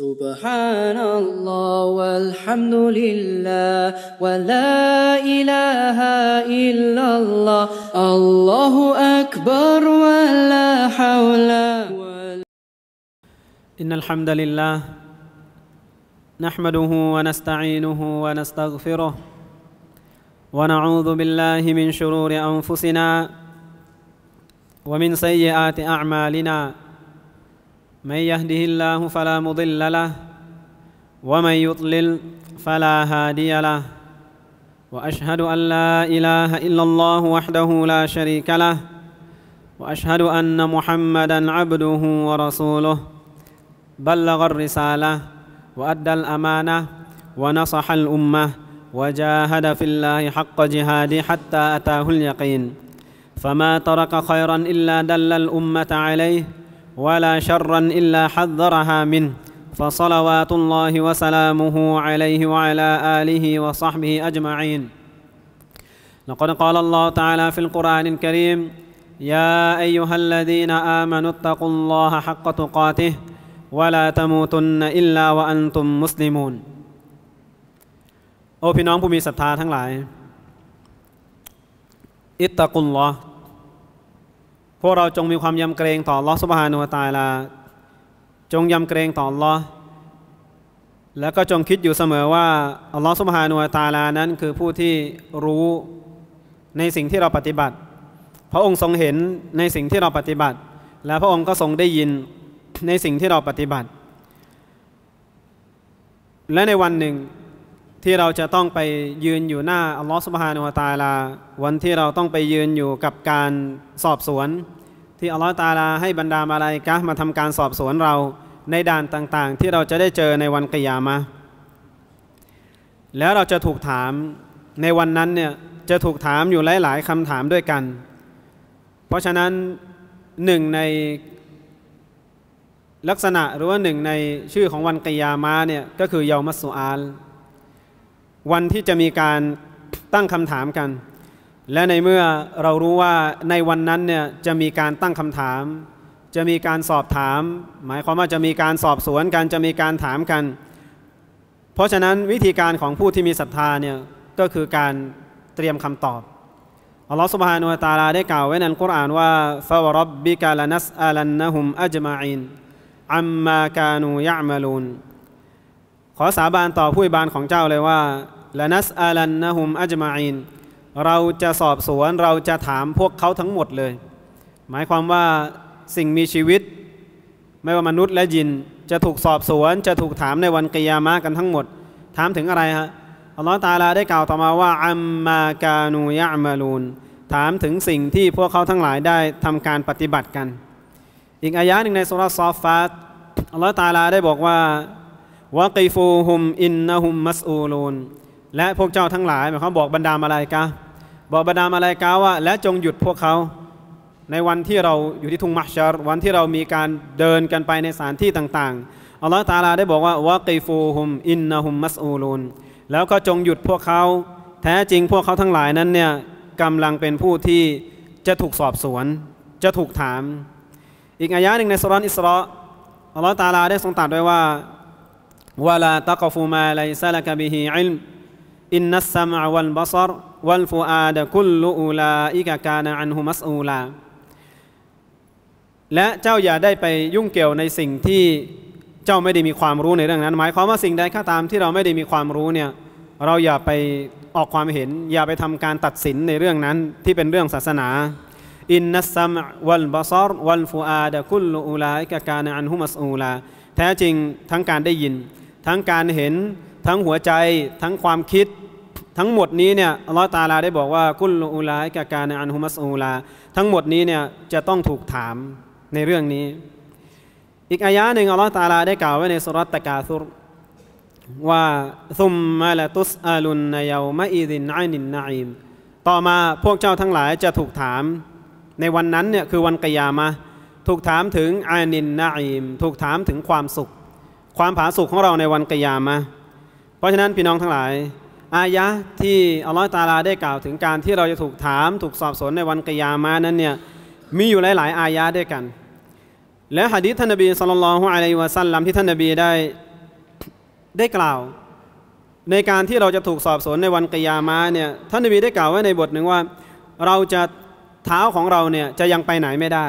سبحان الله والحمد لله ولا إله إلا الله الله أكبر ولا حول ولا إن الحمد لله نحمده ونستعينه ونستغفره ونعوذ بالله من شرور أنفسنا ومن سيئات أعمالنا من يهده الله فلا مضل له ومن يضلل فلا هادي له واشهد ان لا اله الا الله وحده لا شريك له واشهد ان محمدا عبده ورسوله بلغ الرساله وادى الامانه ونصح الامه وجاهد في الله حق جهاده حتى اتاه اليقين فما ترك خيرا الا دل الامه عليه ولا شرا الا حذرها منه فصلوات الله وسلامه عليه وعلى اله وصحبه اجمعين لقد قال الله تعالى في القران الكريم يا ايها الذين امنوا اتقوا الله حق تقاته ولا تموتن الا وانتم مسلمون โอ้พี่น้องผู้มีศรัทธาทั้งหลายอิตตะกุลลอพวกเราจงมีความยำเกรงต่อลอสุบฮานุตาลาจงยำเกรงต่อลอแล้วก็จงคิดอยู่เสมอว่าลอสุบฮานุตาลานั้น คือผู้ที่รู้ในสิ่งที่เราปฏิบัติ พระองค์ทรงเห็นในสิ่งที่เราปฏิบัติ และพระองค์ก็ทรงได้ยินในสิ่งที่เราปฏิบัติ และในวันหนึ่งที่เราจะต้องไปยืนอยู่หน้าอัลลอฮฺสุบฮานุฮตาลาวันที่เราต้องไปยืนอยู่กับการสอบสวน ที่อัลลอฮฺตาลาให้บรรดามาลายกะมาทำการสอบสวนเราในด่านต่างๆ ที่เราจะได้เจอในวันกิยามะแล้วเราจะถูกถามในวันนั้นเนี่ยจะถูกถามอยู่หลายๆคำถามด้วยกัน เพราะฉะนั้นหนึ่งในลักษณะหรือว่าหนึ่งในชื่อของวันกิยามะเนี่ยก็คือยามัสสุอาลวันที่จะมีการตั้งคำถามกัน และในเมื่อเรารู้ว่าในวันนั้นเนี่ยจะมีการตั้งคำถาม จะมีการสอบถาม หมายความว่าจะมีการสอบสวนกัน จะมีการถามกัน เพราะฉะนั้นวิธีการของผู้ที่มีศรัทธาเนี่ยก็คือการเตรียมคำตอบ อัลลอฮฺสุบฮานุวะตาลาได้กล่าวไว้ในอัลกุรอานว่าฟาวรับบิกาลนัสอัลันนะฮุมอัจมาอินอัมมา กานูยะมลูนขอสาบานต่อผู้บานของเจ้าเลยว่าละนัสอาลันนะฮุมอัจมาอิน เราจะสอบสวนเราจะถามพวกเขาทั้งหมดเลย หมายความว่าสิ่งมีชีวิต ไม่ว่ามนุษย์และยินจะถูกสอบสวน จะถูกถามในวันกิยามะกันทั้งหมด ถามถึงอะไรฮะอัลลอฮฺตาลาได้กล่าวต่อมาว่าอัมมากานูยะมาลูนถามถึงสิ่งที่พวกเขาทั้งหลายได้ทำการปฏิบัติกัน อีกอายะหนึ่งในสุรษอฟฟาอัลลอฮฺตาลาได้บอกว่าวะกีฟูฮุมอินนะฮุมมัสอูลูนและพวกเจ้าทั้งหลายหมายความบอกบรรดามาลายกาบอกบรรดามาลายกาว่า และจงหยุดพวกเขา ในวันที่เราอยู่ที่ทุ่งมัชชารวันที่เรามีการเดินกันไปในสถานที่ต่างๆอัลลอฮฺตาลาได้บอกว่าวะกีฟูฮุมอินนะฮุมมัสอูลูนแล้วก็จงหยุดพวกเขา แท้จริงพวกเขาทั้งหลายนั้นเนี่ยกำลังเป็นผู้ที่ จะถูกสอบสวนจะถูกถาม อีกอายะหนึ่งในสุรานอิสระอัลลอฮฺตาลาได้ทรงตรัสไว้ว่า ولا تقف ما ليس لك به علم إن السمع والبصر والفؤاد كل أولئك كان عنه مسؤولا และเจ้าอย่าได้ไปยุ่งเกี่ยวในสิ่งที่ เจ้าไม่ได้มีความรู้ในเรื่องนั้น หมายความว่าสิ่งใดก็ตามที่เราไม่ได้มีความรู้เนี่ยเราอย่าไปออกความเห็น อย่าไปทำการตัดสินในเรื่องนั้นที่เป็นเรื่องศาสนาอินนัสซัมวัลบาซอรวัลฟูอาดะคุลอูลาอิกะการะอันฮุมัสอูลาแท้จริงทั้งการได้ยินทั้งการเห็นทั้งหัวใจทั้งความคิด ทั้งหมดนี้เนี่ยอัลลอฮฺตาลาได้บอกว่ากุลอูลาอิกาการในอันฮุมัสอูลาทั้งหมดนี้เนี่ยจะต้องถูกถามในเรื่องนี้ อีกอายะหนึ่งอัลลอฮฺตาลาได้กล่าวไว้ในสุรตะกาซุรว่าซุมมาละตุสอาลุนนายาวมะอีดินไอนินนาอิมต่อมาพวกเจ้าทั้งหลายจะถูกถาม ในวันนั้นเนี่ยคือวันกิยามะถูกถามถึงอานินนาอิม ถูกถามถึงความสุขความผาสุกของเราในวันกิยามะเพราะฉะนั้นพี่น้องทั้งหลายอายะที่อัลลอฮฺตาลาได้กล่าวถึงการที่เราจะถูกถาม ถูกสอบสวนในวันกิยามะนั้นเนี่ยมีอยู่หลาย ๆ อายะด้วยกัน และหะดีษท่านนบีสุลต่านละฮ์อะลัยวะซัลลัมที่ท่านนบีได้ได้กล่าว ในการที่เราจะถูกสอบสวนในวันกิยามะเนี่ยท่านนบีได้กล่าวไว้ในบทหนึ่งว่า เราจะเท้าของเราเนี่ยจะยังไปไหนไม่ได้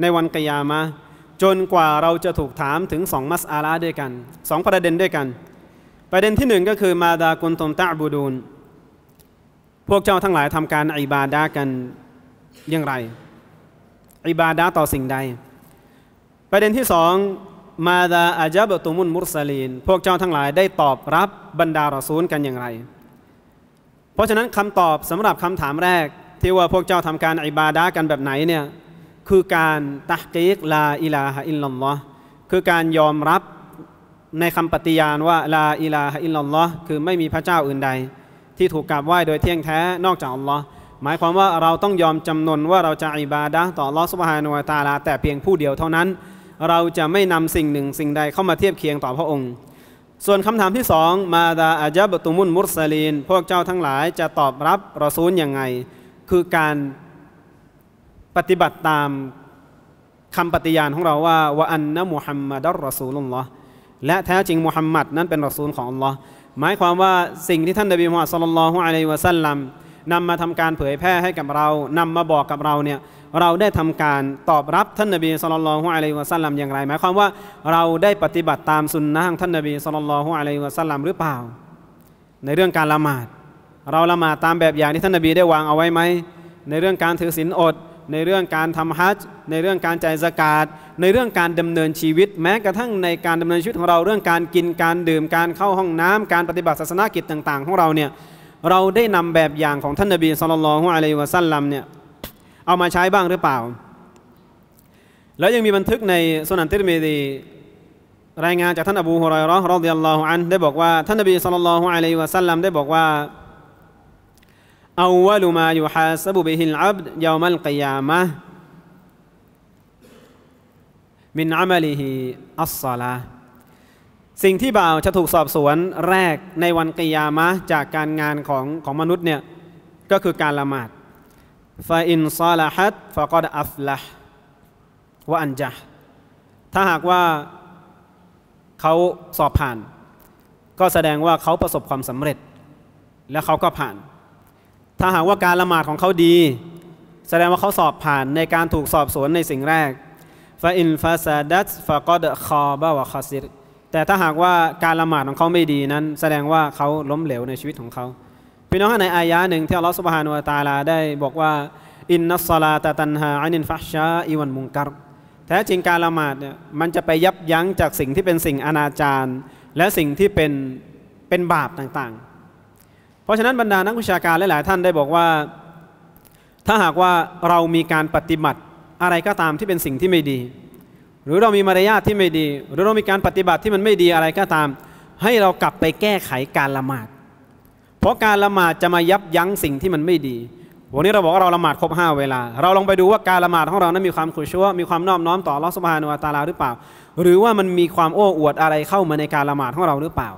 ในวันกิยามะจนกว่าเราจะถูกถามถึงสองมัสอาลาด้วยกันสองประเด็นด้วยกัน ประเด็นที่หนึ่งก็คือมาดากุนตมตะบูดูนพวกเจ้าทั้งหลายทำการอิบาดากันอย่างไร อิบาดาต่อสิ่งใดประเด็นที่สองมาดาอาจับตุมุนมุสลีน พวกเจ้าทั้งหลายได้ตอบรับบรรดารอซูลกันอย่างไร เพราะฉะนั้นคำตอบสำหรับคำถามแรกที่ว่าพวกเจ้าทำการอิบาดากันแบบไหนเนี่ยคือการตักกีกลาอิลาฮะอิลลัลลอฮ์คือการยอมรับในคำปฏิญาณว่าลาอิลาฮะอิลลัลลอฮ์คือไม่มีพระเจ้าอื่นใด ที่ถูกกราบไหว้โดยเที่ยงแท้นอกจากอัลลอฮ์หมายความว่าเราต้องยอมจำนนว่าเราจะอิบาดะต่อลอสุบฮานุตาลาแต่เพียงผู้เดียวเท่านั้น เราจะไม่นำสิ่งหนึ่งสิ่งใดเข้ามาเทียบเคียงต่อพระองค์ ส่วนคำถามที่สองมาดาอาจับตุมุนมุสลีนพวกเจ้าทั้งหลายจะตอบรับรอซูลยังไงคือการปฏิบัติตามคำปฏิญาณของเราว่าวะอันนะมุฮัมมัดรอซูลุลลอฮ์และแท้จริงมุฮัมมัดนั้นเป็นรอซูลของอัลลอฮ์หมายความว่าสิ่งที่ท่านนบีมุฮัมมัดสุลลัลฮุอะลัยฮิวะสัลลัมนำมาทำการเผยแพร่ให้กับเรานำมาบอกกับเราเนี่ยเราได้ทำการตอบรับท่านนบีสุลัลลอฮุอะลัยฮิวะสัลลัมอย่างไรหมายความว่าเราได้ปฏิบัติตามสุนนะของท่านนบีสุลัลลอฮุอะลัยฮิวะสัลลัมหรือเปล่า ในเรื่องการละหมาด เราละหมาดตามแบบอย่างที่ท่านนบีได้วางเอาไว้ไหมในเรื่องการถือศีลอดในเรื่องการทำฮัจจ์ในเรื่องการจ่ายสกาดในเรื่องการดำเนินชีวิต แม้กระทั่งในการดำเนินชีวิตของเราเรื่องการกินการดื่มการเข้าห้องน้ำการปฏิบัติศาสนกิจต่าง ๆ ของเราเนี่ยเราได้นำแบบอย่างของท่านนบีสุลต่านลอฮอะลัยวะซัลลัมเนี่ยเอามาใช้บ้างหรือเปล่า แล้วยังมีบันทึกในสุนันติรเมดีรายงานจากท่านอบูฮุไรร์รอดิยัลลอฮุอัน ได้บอกว่าท่านนบีสุลต่านลอฮอะลัยวะซัลลัมได้บอกว่า أول ما يحاسب به العبد يوم القيامة من عمله الصلاة สิ่งที่บ่าวจะถูกสอบสวนแรกในวันกิยามะ จากการงานของของมนุษย์เนี่ยก็คือการละหมาดฟาอินซอลาฮัดฟากอดอัฟละวะอันจะถ้าหากว่าเขาสอบผ่าน ก็แสดงว่าเขาประสบความสำเร็จ และเขาก็ผ่านถ้าหากว่าการละหมาดของเขาดี แสดงว่าเขาสอบผ่านในการถูกสอบสวนในสิ่งแรกฟาอินฟาซาดัสฟากเดคอบาวะคาซิรแต่ถ้าหากว่าการละหมาดของเขาไม่ดีนั้นแสดงว่าเขาล้มเหลวในชีวิตของเขาพี่น้องในอายะหนึ่งที่อัลลอฮฺสุบฮานุตาลาได้บอกว่าอินนัสลาตตันฮาอันินฟัชชาอิวันมุงกัรแท้จริงการละหมาดเนี่ยมันจะไปยับยั้งจากสิ่งที่เป็นสิ่งอนาจารและสิ่งที่เป็นเป็นบาปต่างๆราะฉะนั้นบรรดานักวิชาการหลาย ๆ ท่านได้บอกว่าถ้าหากว่าเรามีการปฏิบัติอะไรก็ตามที่เป็นสิ่งที่ไม่ดี หรือเรามีมารยาทที่ไม่ดี หรือเรามีการปฏิบัติที่มันไม่ดีอะไรก็ตาม ให้เรากลับไปแก้ไขการละหมาด เพราะการละหมาดจะมายับยั้งสิ่งที่มันไม่ดีวันนี้เราบอกว่าเราละหมาดครบ5 เวลา เราลองไปดูว่าการละหมาดของเรานั้นมีความขุ่ชั่วมีความนอบน้อมต่อลอสบานุอัตาลาหรือเปล่า หรือว่ามันมีความโอ้อวดอะไรเข้ามาในการละหมาดของเราหรือเปล่า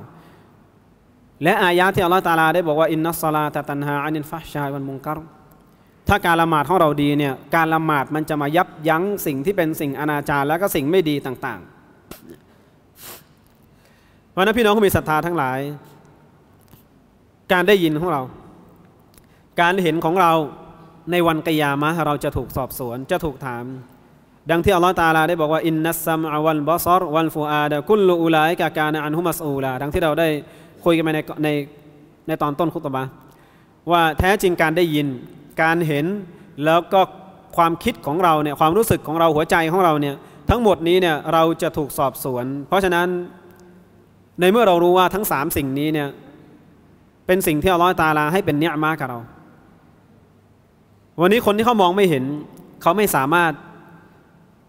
และอายะที่อัลลอฮฺตาลา ได้บอกว่าอินนัสซาลาตตันฮาอันินฟาชายวันมุงกัรถ้าการละหมาดของเราดีเนี่ยการละหมาดมันจะมายับยั้งสิ่งที่เป็นสิ่งอนาจารและก็สิ่งไม่ดีต่างๆ วันนั้นพี่น้องผู้มีศรัทธาทั้งหลาย การได้ยินของเรา การเห็นของเราในวันกิยามะเราจะถูกสอบสวน จะถูกถาม ดังที่อัลลอฮฺตาลาได้บอกว่าอินนัสซัมอวันบอซอรวันฟูอาดะคุลลูอุไลกะการอันฮุมัสอูลาดังที่เราได้คุยกันไปในในในตอนต้นคุตบะว่าแท้จริงการได้ยินการเห็นแล้วก็ความคิดของเราเนี่ยความรู้สึกของเราหัวใจของเราเนี่ยทั้งหมดนี้เนี่ยเราจะถูกสอบสวน เพราะฉะนั้นในเมื่อเรารู้ว่าทั้งสามสิ่งนี้เนี่ยเป็นสิ่งที่อัลลอฮฺตาลาให้เป็นเนื้อมากับเรา วันนี้คนที่เขามองไม่เห็นเขาไม่สามารถ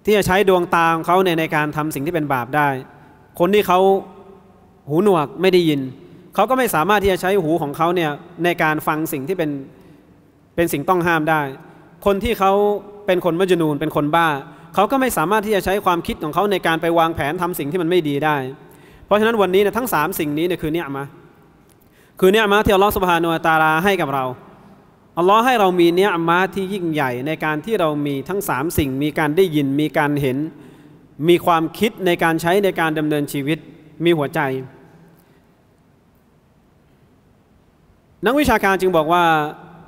ที่จะใช้ดวงตาของเขาในในการทำสิ่งที่เป็นบาปได้ คนที่เขาหูหนวกไม่ได้ยินเขาก็ไม่สามารถที่จะใช้หูของเขาเนี่ยในการฟังสิ่งที่เป็นเป็นสิ่งต้องห้ามได้ คนที่เขาเป็นคนมัจญูนเป็นคนบ้า เขาก็ไม่สามารถที่จะใช้ความคิดของเขาในการไปวางแผนทำสิ่งที่มันไม่ดีได้ เพราะฉะนั้นวันนี้เนี่ยทั้ง3สิ่งนี้เนี่ยคือเนี่ยมาคือเนี่ยมาที่อัลลอฮฺสุบฮานุอัตาลาให้กับเราอัลลอฮ์ให้เรามีเนี่ยมาที่ยิ่งใหญ่ในการที่เรามีทั้ง3สิ่งมีการได้ยินมีการเห็น มีความคิดในการใช้ในการดำเนินชีวิตมีหัวใจนักวิชาการจึงบอกว่า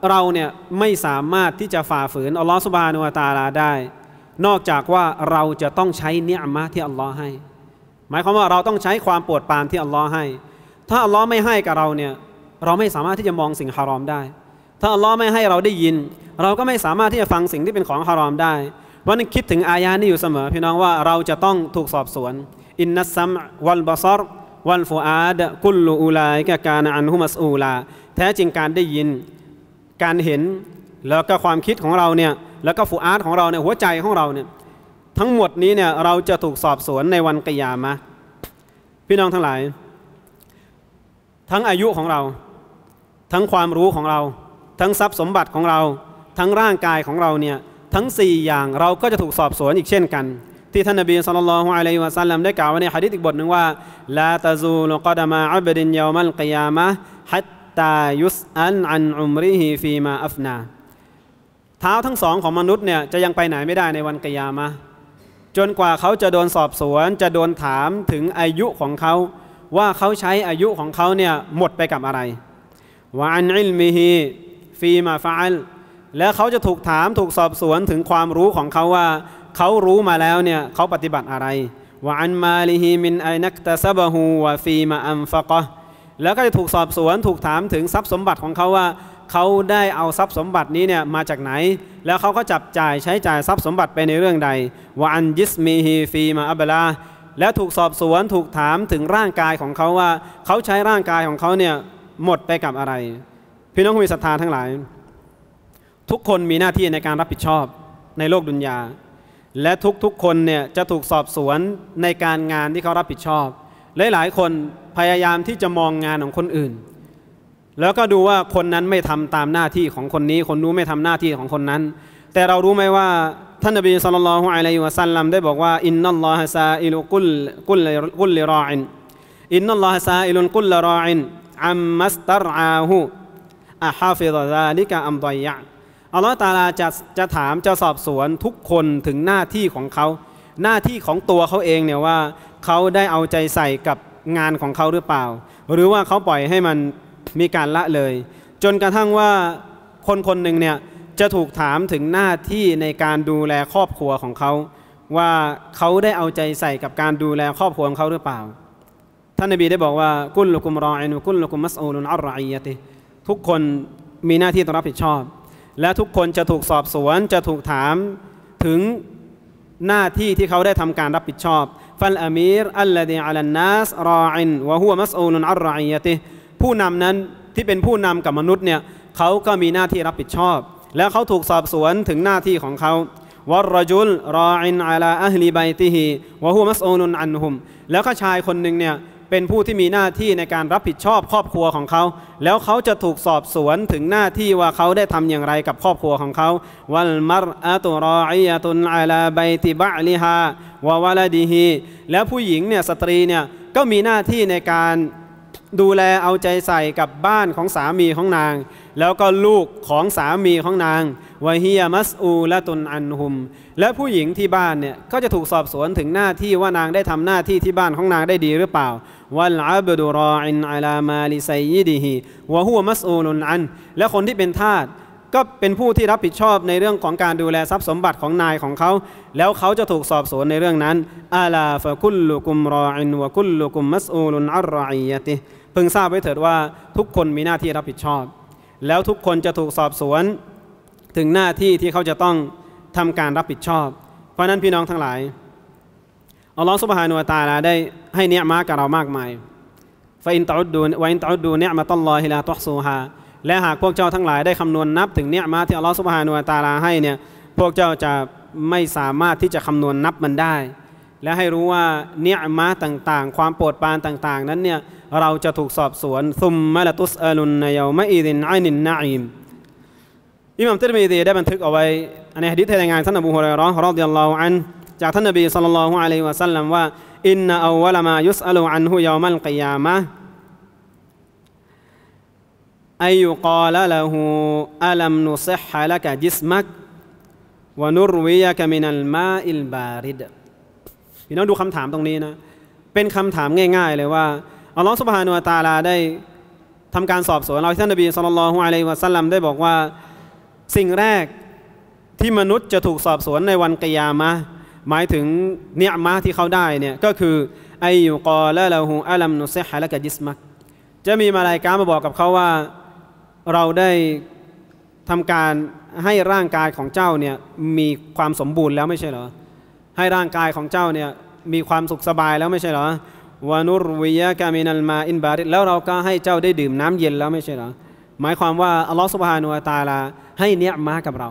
เราเนี่ยไม่สามารถที่จะฝ่าฝืนอัลลอฮฺสุบานุวาตาลาได้ นอกจากว่าเราจะต้องใช้เนื้อมาที่อัลลอฮ์ให้ หมายความว่าเราต้องใช้ความปวดปานที่อัลลอฮ์ให้ ถ้าอัลลอฮ์ไม่ให้กับเราเนี่ยเราไม่สามารถที่จะมองสิ่งฮารอมได้ ถ้าอัลลอฮ์ไม่ให้เราได้ยิน เราก็ไม่สามารถที่จะฟังสิ่งที่เป็นของฮารอมได้วันนี้คิดถึงอายานี้อยู่เสมอพี่น้องว่าเราจะต้องถูกสอบสวนอินนัสซัม วัลบาซอรวันฟูอาดกุลอูลายกบการอันฮุมัสอูลาแท้จริงการได้ยิน การเห็น แล้วก็ความคิดของเราเนี่ย แล้วก็ฟูอาดของเราเนี่ยหัวใจของเราเนี่ย ทั้งหมดนี้เนี่ย เราจะถูกสอบสวนในวันกิยามะพี่น้องทั้งหลาย ทั้งอายุของเรา ทั้งความรู้ของเรา ทั้งทรัพย์สมบัติของเรา ทั้งร่างกายของเราเนี่ย ทั้ง 4 อย่างเราก็จะถูกสอบสวนอีกเช่นกันที่ท่านนบีสุลต่านละฮ์อะลัยฮิวะสัลลัมได้กล่าวไว้ในฮะดิษอีกบทหนึ่งว่าลาตะซูลกอดมาอับดินยามัลกิยามะฮัตตายุสอันอันอุมริฮีฟีมาอัฟนาเท้าทั้งสองของมนุษย์เนี่ยจะยังไปไหนไม่ได้ในวันกิยามะจนกว่าเขาจะโดนสอบสวน จะโดนถามถึงอายุของเขาว่าเขาใช้อายุของเขาเนี่ยหมดไปกับอะไรวะอันอิลมิฮีฟีมาฟาลและเขาจะถูกถามถูกสอบสวนถึงความรู้ของเขาว่าเขารู้มาแล้วเนี่ยเขาปฏิบัติอะไรว่าอันมาลีฮีมินไอนักตะซบะฮูวาฟีมาอัมฟะกะ แล้วก็จะถูกสอบสวนถูกถามถึงทรัพย์สมบัติของเขาว่า เขาได้เอาทรัพย์สมบัตินี้เนี่ยมาจากไหน แล้วเขาก็จับจ่ายใช้จ่ายทรัพย์สมบัติไปในเรื่องใดว่าอันยิสมีฮีฟีมาอับลาแล้วถูกสอบสวนถูกถามถึงร่างกายของเขาว่าเขาใช้ร่างกายของเขาเนี่ยหมดไปกับอะไรพี่น้องผู้มีศรัทธาทั้งหลาย ทุกคนมีหน้าที่ในการรับผิดชอบในโลกดุนยาและทุกๆคนเนี่ยจะถูกสอบสวนในการงานที่เขารับผิดชอบ หลาย ๆ คนพยายามที่จะมองงานของคนอื่น แล้วก็ดูว่าคนนั้นไม่ทำตามหน้าที่ของคนนี้ คนนู้นไม่ทำหน้าที่ของคนนั้น แต่เรารู้ไหมว่า ท่านอับดุลตลาลฮุอะลัยฮิวะสัลลัมได้บอกว่าอินนัลลอฮะซาอิลุกุลกุลกุลลิรออินอินนัลลอฮะซาอิลุกุลลิรออินอัมมัสตรอาหูอะฮาฟิดะซาลิกะอัมดอยยะอัลลอฮฺตาลาจะจะถามจะสอบสวนทุกคนถึงหน้าที่ของเขาหน้าที่ของตัวเขาเองเนี่ยว่าเขาได้เอาใจใส่กับงานของเขาหรือเปล่า หรือว่าเขาปล่อยให้มันมีการละเลย จนกระทั่งว่าคนคนหนึ่งเนี่ยจะถูกถามถึงหน้าที่ในการดูแลครอบครัวของเขาว่าเขาได้เอาใจใส่กับการดูแลครอบครัวของเขาหรือเปล่า ท่านนบีได้บอกว่ากุลลุกุมรออนุกุลลุกุมมัสอูลุนอัลรออียะติทุกคนมีหน้าที่ต้องรับผิดชอบและทุกคนจะถูกสอบสวนจะถูกถามถึงหน้าที่ที่เขาได้ทำการรับผิดชอบฟัลอามีรอัลลดีอัลนัสรออินวะฮุมัสอูนุนอัลรออียติผู้นำนั้นที่เป็นผู้นำกับมนุษย์เนี่ยเขาก็มีหน้าที่รับผิดชอบ แล้วเขาถูกสอบสวนถึงหน้าที่ของเขาวรรจุลรออินอัลาอัลลีไบติฮีวะฮุมัสอูนุนอันฮุมแล้วก็ชายคนหนึ่งเนี่ยเป็นผู้ที่มีหน้าที่ในการรับผิดชอบครอบครัวของเขา แล้วเขาจะถูกสอบสวนถึงหน้าที่ว่าเขาได้ทำอย่างไรกับครอบครัวของเขา วัลมารอะตุรออียะตุนอาลาไบติบะลิฮาวะวะลาดีฮีแล้วผู้หญิงเนี่ยสตรีเนี่ยก็มีหน้าที่ในการดูแลเอาใจใส่กับบ้านของสามีของนาง แล้วก็ลูกของสามีของนางวะฮียมัสอูละตุนอันหุม และผู้หญิงที่บ้านเนี่ยก็จะถูกสอบสวนถึงหน้าที่ว่านางได้ทำหน้าที่ที่บ้านของนางได้ดีหรือเปล่า วัลอับดุรออินอัลามาลิไซยิดีฮีวะฮุมัสอูลุนอัน และคนที่เป็นทาสก็เป็นผู้ที่รับผิดชอบในเรื่องของการดูแลทรัพย์สมบัติของนายของเขา แล้วเขาจะถูกสอบสวนในเรื่องนั้นอาลาฟะคุลลุกุมรออินวะคุลลุกุมมัสอูลุนอัรรอียะติพึงทราบไว้เถิดว่าทุกคนมีหน้าที่รับผิดชอบ แล้วทุกคนจะถูกสอบสวนถึงหน้าที่ที่เขาจะต้องทำการรับผิดชอบ เพราะนั้นพี่น้องทั้งหลายอัลลอฮฺสุบฮานุร์ตาลาได้ให้เนียมากับเรามากมายฟอินตอุดดูวอินตอุดดูเนียมาต้นลอยฮิลาตอซูฮาและหากพวกเจ้าทั้งหลายได้คำนวณนับถึงเนียมาที่อัลลอฮฺสุบฮานุร์ตาลาให้เนี่ยพวกเจ้าจะไม่สามารถที่จะคำนวณนับมันได้และให้รู้ว่าเนียมาต่าง ๆ ความโปรดปานต่าง ๆ นั้นเนี่ยเราจะถูกสอบสวนซุมมาละตุสอลุนในยามอีดินไอนินนาอิมอิหม่ามติรมีดีได้บันทึกเอาไว้อันในฮะดิษรายงานท่านอบูฮุเรยรอฮ์รอดิยัลลอฮุอัน จากท่านนบีสัลลัลลอฮุอะลัยฮิวะสัลลัมว่าอินนาอวลามายุสอลูอันฮุยามัลกิยามะอายุกาลละหูอัลัมนุซิฮะละกะจิสมักวนุรวิยะกะมินัลมาอิลบาริดพี่น้องดูคำถามตรงนี้นะ เป็นคำถามง่าย ๆ เลยว่าอัลลอฮฺสุบฮานุอัตาลาได้ทำการสอบสวน เราท่านนบีสุลต่านฮุอะลัยวะสัลลัมได้บอกว่าสิ่งแรกที่มนุษย์จะถูกสอบสวนในวันกิยามะหมายถึงเนื้อมาที่เขาได้เนี่ย ก็คือไอยูกอละลาหูอัลัมนุเซฮะละกะจิสมักจะมีมาลายกามาบอกกับเขาว่าเราได้ทำการให้ร่างกายของเจ้าเนี่ยมีความสมบูรณ์แล้วไม่ใช่เหรอให้ร่างกายของเจ้าเนี่ยมีความสุขสบายแล้วไม่ใช่เหรอวานุรวิยะกามินัลมาอินบาริแล้วเราก็ให้เจ้าได้ดื่มน้ำเย็นแล้วไม่ใช่เหรอ หมายความว่าอัลลอฮฺสุบฮานุอัตาลาให้เนียมากับเรา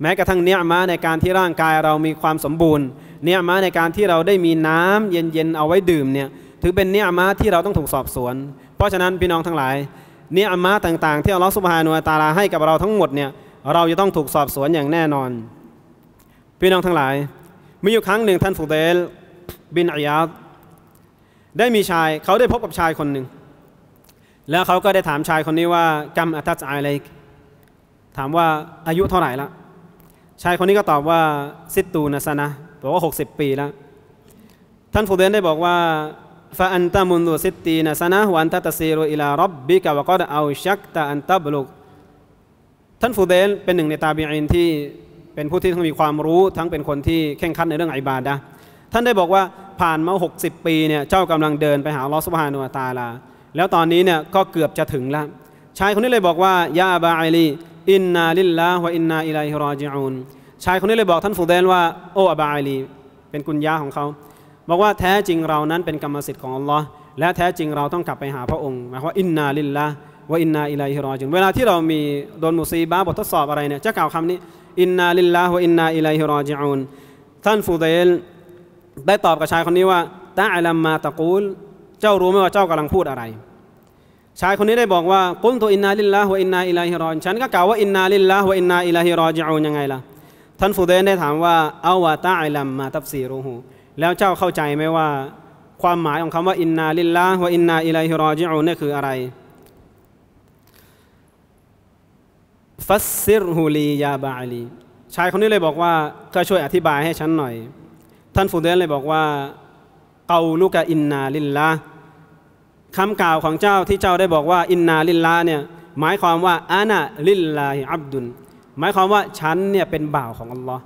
แม้กระทั่งเนียมาในการที่ร่างกายเรามีความสมบูรณ์เนียมาในการที่เราได้มีน้ำเย็นๆ เอาไว้ดื่มเนี่ยถือเป็นเนียมาที่เราต้องถูกสอบสวน เพราะฉะนั้นพี่น้องทั้งหลายเนียมาต่าง ๆที่อัลลอฮฺสุบฮานุอัตาลาให้กับเราทั้งหมดเนี่ยเราจะต้องถูกสอบสวนอย่างแน่นอนพี่น้องทั้งหลายมีอยู่ครั้งหนึ่งท่านฟุเดลบินอียาดได้มีชายเขาได้พบกับชายคนหนึ่งแล้วเขาก็ได้ถามชายคนนี้ว่ากำมอัตตอาอะไรถามว่าอายุเท่าไหร่ละ ชายคนนี้ก็ตอบว่าซิตูนัสนะบอกว่า60ปีแล้ว ท่านฟูเดลได้บอกว่าฟาอันตะมุนดูซิตีนัสนะวันตาตซีรุอิลารับบิกะวะกอดเอาชักตาอันตะบลุก ท่านฟูเดลเป็นหนึ่งในตาบีอินที่เป็นผู้ที่ทั้งมีความรู้ทั้งเป็นคนที่เข่งขันในเรื่องอิบาดะท่านได้บอกว่าผ่านมา 60 ปีเนี่ยเจ้ากำลังเดินไปหาลอสุาฮานุตาลา แล้วตอนนี้เนี่ยก็เกือบจะถึงแล้วชายคนนี้เลยบอกว่ายาบาอิลีอินนาลิลลาห์วอินนาอิลัยฮิรอจิอูนชายคนนี้เลยบอกท่านฟูเดนว่าโอ้อบาอิลีเป็นกุญยาของเขา บอกว่าแท้จริงเรานั้นเป็นกรรมสิทธิ์ของอัลลอฮ์และแท้จริงเราต้องกลับไปหาพระองค์หมายว่าอินนาลิลลาห์วะอินนาอิลัยฮิรอจิอูนเวลาที่เรามีโดนมุซีบาบททดสอบอะไรเนี่ยจะกล่าวคำนี้อินนาลิลลาห์อินนาอิลัยฮิรอจิอูนท่านฟูเดลได้ตอบกับชายคนนี้ว่าตาอัลมมาตะกูล เจ้ารู้ไหมว่าเจ้ากำลังพูดอะไร ชายคนนี้ได้บอกว่ากุลตัวอินนาลิลลาห์อินนาอิลัยฮิรอจิฉันก็กล่าวว่าอินนาลิลลาห์อินนาอิลัยฮิรอจิอูนยังไงล่ะท่านฟูเดลได้ถามว่าอาวาตาอัลมมาตับซีรูฮูแล้วเจ้าเข้าใจไหมว่าความหมายของคำว่าอินนาลิลลาห์อินนาอิลัยฮิรอจิอูนนี่คืออะไรฟัสซิรฮูลียาบาลีชายคนนี้เลยบอกว่าก็ช่วยอธิบายให้ฉันหน่อย ท่านฟูเดนเลยบอกว่าเกาลูกะอินนาลิลละคำกล่าวของเจ้าที่เจ้าได้บอกว่าอินนาลิลละเนี่ย หมายความว่าอานาลิลลาอับดุล หมายความว่าฉันเนี่ยเป็นบ่าวของอัลลอฮ์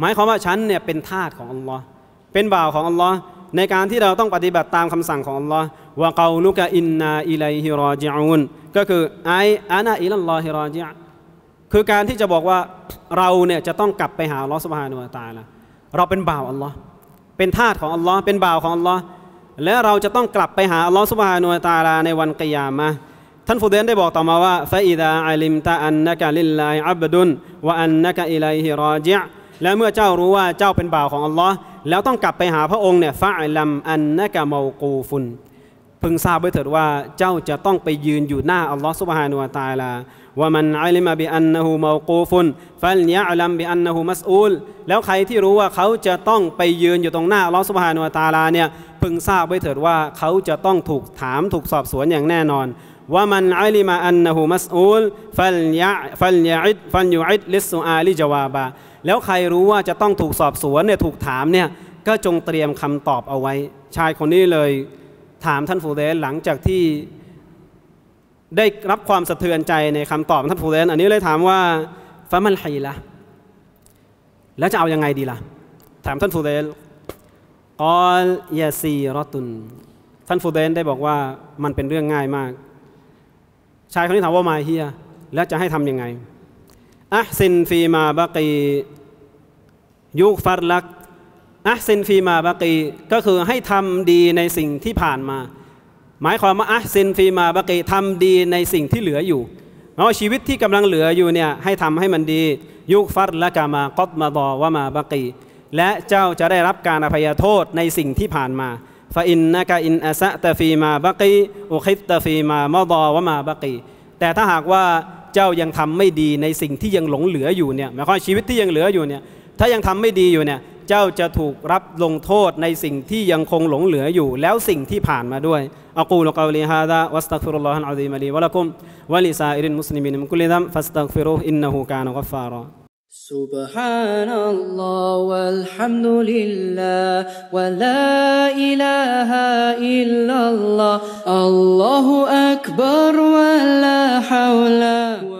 หมายความว่าฉันเนี่ยเป็นทาสของอัลลอฮ์เป็นบ่าวของอัลลอฮ์ในการที่เราต้องปฏิบัติตามคำสั่งของอัลลอฮ์วาเกาลูกะอินนาอิไลฮิรอจิอุนก็คือไออานาอิลลอฮิรอจิอนคือการที่จะบอกว่าเราเนี่ยจะต้องกลับไปหาอัลลอฮ์สุบฮานุวาตาละเราเป็นบ่าวอัลลอฮ์เป็นทาสของอัลลอฮ์เป็นบ่าวของอัลลอฮ์และเราจะต้องกลับไปหาอัลลอฮ์สุบฮานุวาตาลาในวันกิยามะท่านฟูเดนได้บอกต่อมาว่าฟาอิดาอัลิมตาอันนักลิลลาอับดุนวะอันนักอิลัยฮิรอจีและเมื่อเจ้ารู้ว่าเจ้าเป็นบ่าว ของ อัลลอฮ์แล้วต้องกลับไปหาพระองค์เนี่ยฟาอิลัมอันนักมากูฟุนพึงทราบไว้เถิดว่าเจ้าจะต้องไปยืนอยู่หน้าอัลลอฮฺสุบฮานุอัตาลา ว่ามันอลิมาบิอันนหูมากูฟุนฟัลยะอัลัมบิอันนะูมัสอูล แล้วใครที่รู้ว่าเขาจะต้องไปยืนอยู่ตรงหน้าอัลลอฮฺสุบฮานุอัตาลาเนี่ยพึงทราบไว้เถิดว่าเขาจะต้องถูกถามถูกสอบสวนอย่างแน่นอน ว่ามันอลิมาอันนะูมัสอูล ฟัลยะฟัลยะอิดฟัลยูอิดลิสุอาลิจาวาบาแล้วใครรู้ว่าจะต้องถูกสอบสวนเนี่ยถูกถามเนี่ย ก็จงเตรียมคำตอบเอาไว้ ชายคนนี้เลยถามท่านฟูเรนหลังจากที่ได้รับความสะเทือนใจในคำตอบท่านฟูเรนอันนี้เลยถามว่าฟามันไฮละ แล้วจะเอายังไงดีล่ะ ถามท่านฟูเรนกอลยาซีรอตุน ท่านฟูเรนได้บอกว่ามันเป็นเรื่องง่ายมาก ชายคนนี้ถามว่ามาเฮียแล้วจะให้ทํำยังไงอัซินฟีมาบะกียุคฟัรลักอัซินฟีมาบากีก็คือให้ทำดีในสิ่งที่ผ่านมา หมายความว่าอัซินฟีมาบากีทำดีในสิ่งที่เหลืออยู่หมายวชีวิตที่กำลังเหลืออยู่เนี่ยให้ทำให้มันดียุคฟัดละกามากอตมาดอวะมาบากี และเจ้าจะได้รับการอภัยโทษในสิ่งที่ผ่านมาฟาอินนากาอินอัสะตฟีมาบากี อุคิตฟีมามอดอวะมาบากี แต่ถ้าหากว่าเจ้ายังทำไม่ดีในสิ่งที่ยังหลงเหลืออยู่เนี่ยหมายความชีวิตที่ยังเหลืออยู่เนี่ยถ้ายังทำไม่ดีอยู่เนี่ยเจ้าจะถูกรับลงโทษในสิ่งที่ยังคงหลงเหลืออยู่ แล้วสิ่งที่ผ่านมาด้วยอักูลกาลีฮาดะวัสตักฟิรุลลอฮันอัลลอฮิมะลีวะลักุมวะลิซาอิรินมุสลิมินมุกุลิดัมฟัสตักฟิรุอินนะฮูกานะกัฟฟารา سبحان الله والحمد لله ولا إله إلا الله الله أكبر ولا حول